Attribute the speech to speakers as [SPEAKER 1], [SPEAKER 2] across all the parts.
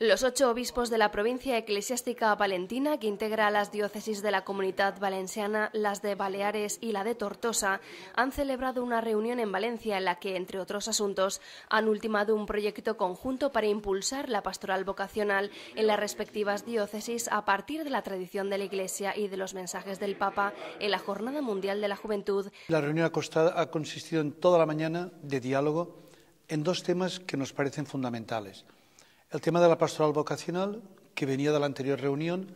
[SPEAKER 1] Los ocho obispos de la provincia eclesiástica valentina, que integra las diócesis de la comunidad valenciana, las de Baleares y la de Tortosa, han celebrado una reunión en Valencia en la que, entre otros asuntos, han ultimado un proyecto conjunto para impulsar la pastoral vocacional en las respectivas diócesis a partir de la tradición de la Iglesia y de los mensajes del Papa en la Jornada Mundial de la Juventud.
[SPEAKER 2] La reunión ha consistido en toda la mañana de diálogo en dos temas que nos parecen fundamentales. El tema de la pastoral vocacional, que venía de la anterior reunión,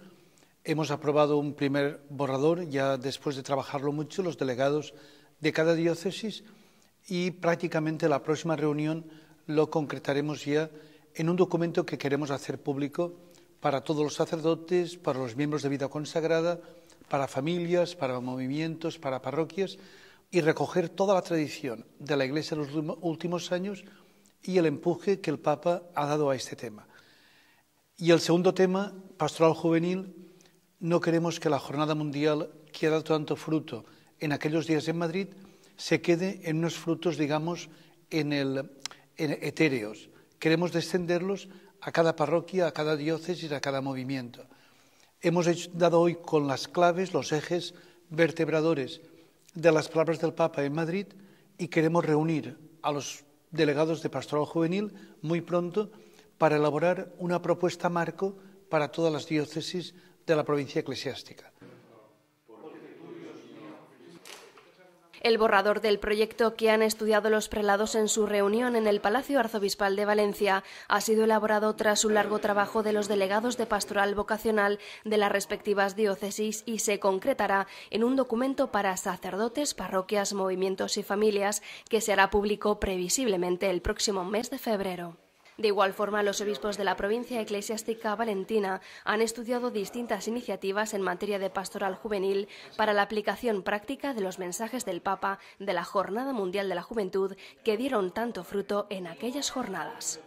[SPEAKER 2] hemos aprobado un primer borrador, ya después de trabajarlo mucho, los delegados de cada diócesis, y prácticamente la próxima reunión lo concretaremos ya en un documento que queremos hacer público para todos los sacerdotes, para los miembros de vida consagrada, para familias, para movimientos, para parroquias, y recoger toda la tradición de la Iglesia en los últimos años y el empuje que el Papa ha dado a este tema. Y el segundo tema, pastoral juvenil, no queremos que la Jornada Mundial, que ha dado tanto fruto en aquellos días en Madrid, se quede en unos frutos, digamos, en, el, etéreos. Queremos descenderlos a cada parroquia, a cada diócesis, a cada movimiento. Hemos dado hoy con las claves, los ejes vertebradores de las palabras del Papa en Madrid y queremos reunir a los delegados de Pastoral Juvenil muy pronto para elaborar una propuesta marco para todas las diócesis de la provincia eclesiástica.
[SPEAKER 1] El borrador del proyecto que han estudiado los prelados en su reunión en el Palacio Arzobispal de Valencia ha sido elaborado tras un largo trabajo de los delegados de pastoral vocacional de las respectivas diócesis y se concretará en un documento para sacerdotes, parroquias, movimientos y familias que se hará público previsiblemente el próximo mes de febrero. De igual forma, los obispos de la provincia eclesiástica valentina han estudiado distintas iniciativas en materia de pastoral juvenil para la aplicación práctica de los mensajes del Papa de la Jornada Mundial de la Juventud que dieron tanto fruto en aquellas jornadas.